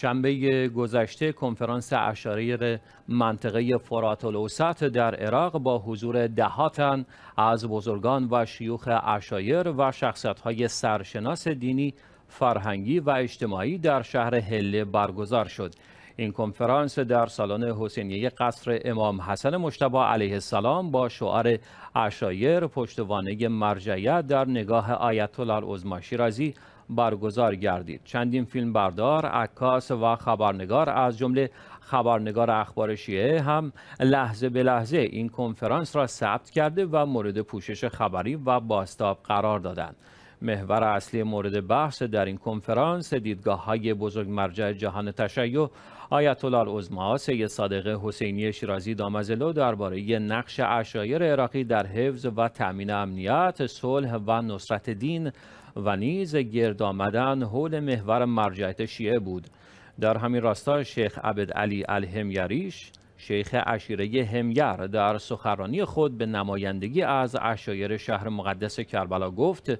شنبه گذشته کنفرانس عشایر منطقه فرات در عراق با حضور دهاتن از بزرگان و شیوخ اشایر و شخصیت‌های سرشناس دینی فرهنگی و اجتماعی در شهر هله برگزار شد این کنفرانس در سالن حسینیه قصر امام حسن مشتبه علیه السلام با شعار اشایر پشتوانه مرجعیت در نگاه آیت الله العظما شیرازی برگزار گردید چندین فیلم بردار عکاس و خبرنگار از جمله خبرنگار اخبار شیعه هم لحظه به لحظه این کنفرانس را ثبت کرده و مورد پوشش خبری و باستاب قرار دادند محور اصلی مورد بحث در این کنفرانس دیدگاه های بزرگ مرجع جهان تشیع آیت الله العظما سید صادق حسینی شیرازی دامزلو درباره نقش اشایر عراقی در حفظ و تأمین امنیت، صلح و نصرت دین و نیز گرد آمدن حول محور مرجعیت شیعه بود. در همین راستا شیخ عبد علی الهمیریش شیخ اشیره همیر در سخرانی خود به نمایندگی از اشایر شهر مقدس کربلا گفت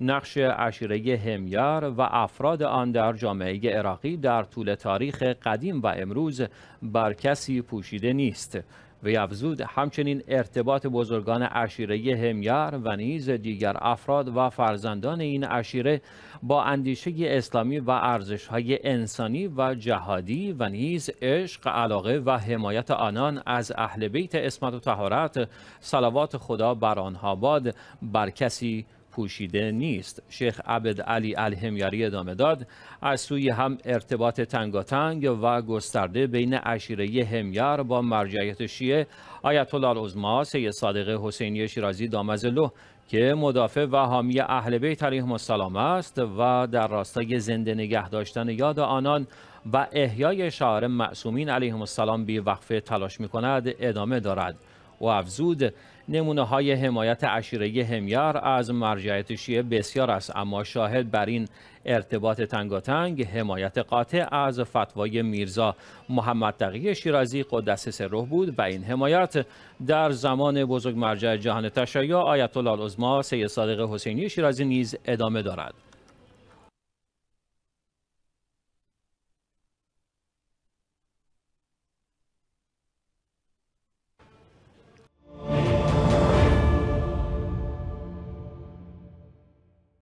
نقش عشیره همیار و افراد آن در جامعه عراقی در طول تاریخ قدیم و امروز بر کسی پوشیده نیست و افزود همچنین ارتباط بزرگان عشیره همیار و نیز دیگر افراد و فرزندان این عشیره با اندیشه اسلامی و ارزش های انسانی و جهادی و نیز عشق علاقه و حمایت آنان از اهل بیت اسمت و تهارت صلوات خدا بر آنها باد بر کسی پوشیده نیست شیخ عبد علی الهمیاری ادامه داد از سوی هم ارتباط تنگاتنگ و گسترده بین عشیره همیار با مرجعیت شیعه آیت الله العظما سید صادق حسینی شیرازی دامزلو که مدافع و حامی اهل بیت علیهم السلام است و در راستای زنده نگه داشتن یاد آنان و احیای شعار معصومین علیهم السلام بی وقفه تلاش می کند ادامه دارد و افزود نمونه های حمایت عشیره همیار از مرجعیت شیعه بسیار است اما شاهد بر این ارتباط تنگاتنگ حمایت قاطع از فتوای میرزا محمد تقی شیرازی قدس سره بود و این حمایت در زمان بزرگ مرجع جهان تشیع آیت الله العظما سید صادق حسینی شیرازی نیز ادامه دارد